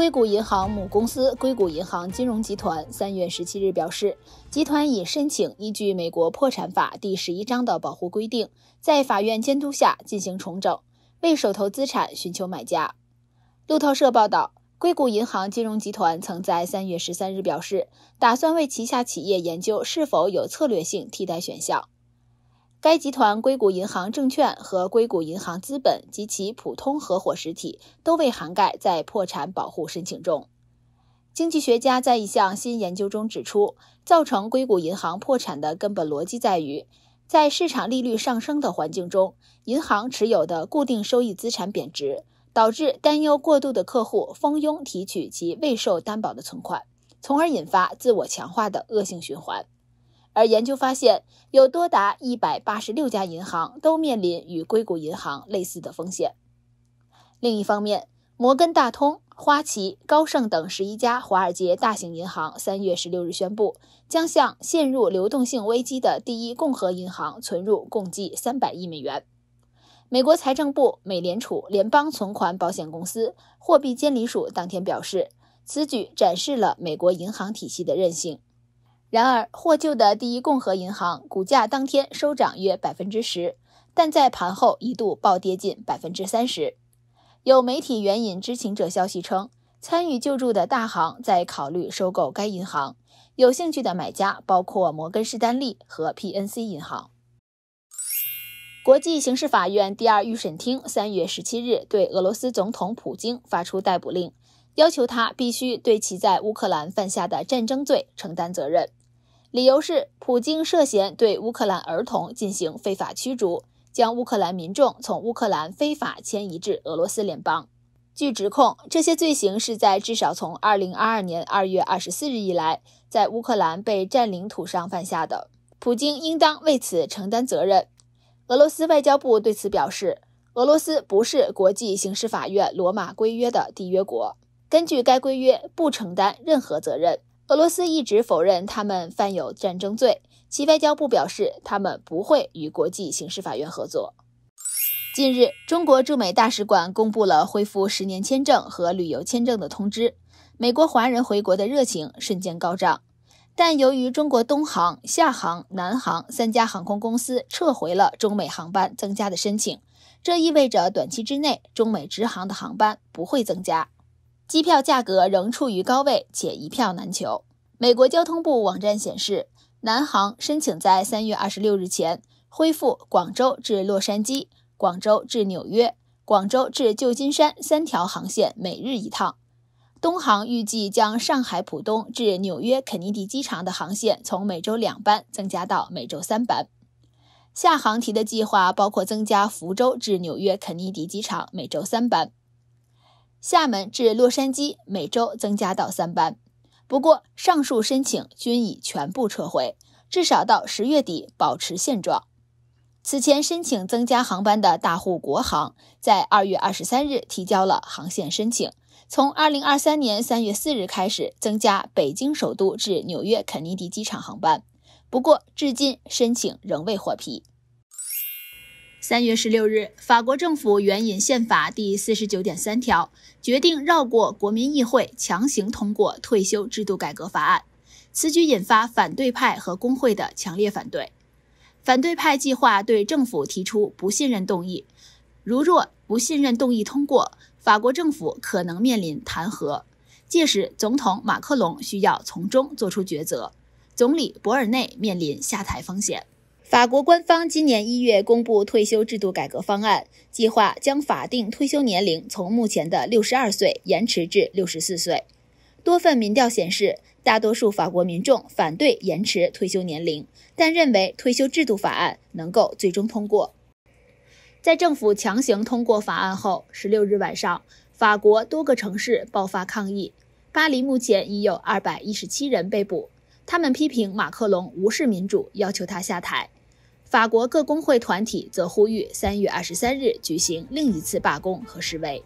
硅谷银行母公司硅谷银行金融集团三月十七日表示，集团已申请依据美国破产法第十一章的保护规定，在法院监督下进行重整，为手头资产寻求买家。路透社报道，硅谷银行金融集团曾在三月十三日表示，打算为旗下企业研究是否有策略性替代选项。该集团硅谷银行证券和硅谷银行资本及其普通合伙实体都未涵盖在破产保护申请中。经济学家在一项新研究中指出，造成硅谷银行破产的根本逻辑在于，在市场利率上升的环境中，银行持有的固定收益资产贬值，导致担忧过度的客户蜂拥提取其未受担保的存款，从而引发自我强化的恶性循环。而研究发现，有多达一百八十六家银行都面临与硅谷银行类似的风险。另一方面，摩根大通、花旗、高盛等十一家华尔街大型银行三月十六日宣布，将向陷入流动性危机的第一共和银行存入共计三百亿美元。美国财政部、美联储、联邦存款保险公司、货币监理署当天表示，此举展示了美国银行体系的韧性。然而，获救的第一共和银行股价当天收涨约百分之十，但在盘后一度暴跌近百分之三十。有媒体援引知情者消息称，参与救助的大行在考虑收购该银行，有兴趣的买家包括摩根士丹利和 PNC 银行。国际刑事法院第二预审庭三月十七日对俄罗斯总统普京发出逮捕令，要求他必须对其在乌克兰犯下的战争罪承担责任。理由是，普京涉嫌对乌克兰儿童进行非法驱逐，将乌克兰民众从乌克兰非法迁移至俄罗斯联邦。据指控，这些罪行是在至少从二零二二年二月二十四日以来，在乌克兰被占领土上犯下的。普京应当为此承担责任。俄罗斯外交部对此表示，俄罗斯不是国际刑事法院罗马规约的缔约国，根据该规约，不承担任何责任。俄罗斯一直否认他们犯有战争罪，其外交部表示他们不会与国际刑事法院合作。近日，中国驻美大使馆公布了恢复十年签证和旅游签证的通知，美国华人回国的热情瞬间高涨。但由于中国东航、厦航、南航三家航空公司撤回了中美航班增加的申请，这意味着短期之内中美直航的航班不会增加。机票价格仍处于高位，且一票难求。美国交通部网站显示，南航申请在三月二十六日前恢复广州至洛杉矶、广州至纽约、广州至旧金山三条航线每日一趟。东航预计将上海浦东至纽约肯尼迪机场的航线从每周两班增加到每周三班。厦航提的计划包括增加福州至纽约肯尼迪机场每周三班。厦门至洛杉矶每周增加到三班，不过上述申请均已全部撤回，至少到十月底保持现状。此前申请增加航班的大户国航，在二月二十三日提交了航线申请，从二零二三年三月四日开始增加北京首都至纽约肯尼迪机场航班，不过至今申请仍未获批。三月十六日，法国政府援引宪法第四十九点三条，决定绕过国民议会，强行通过退休制度改革法案。此举引发反对派和工会的强烈反对。反对派计划对政府提出不信任动议，如若不信任动议通过，法国政府可能面临弹劾。届时，总统马克龙需要从中做出抉择，总理博尔内面临下台风险。法国官方今年一月公布退休制度改革方案，计划将法定退休年龄从目前的六十二岁延迟至六十四岁。多份民调显示，大多数法国民众反对延迟退休年龄，但认为退休制度法案能够最终通过。在政府强行通过法案后，十六日晚上，法国多个城市爆发抗议，巴黎目前已有二百一十七人被捕。他们批评马克龙无视民主，要求他下台。法国各工会团体则呼吁，三月二十三日举行另一次罢工和示威。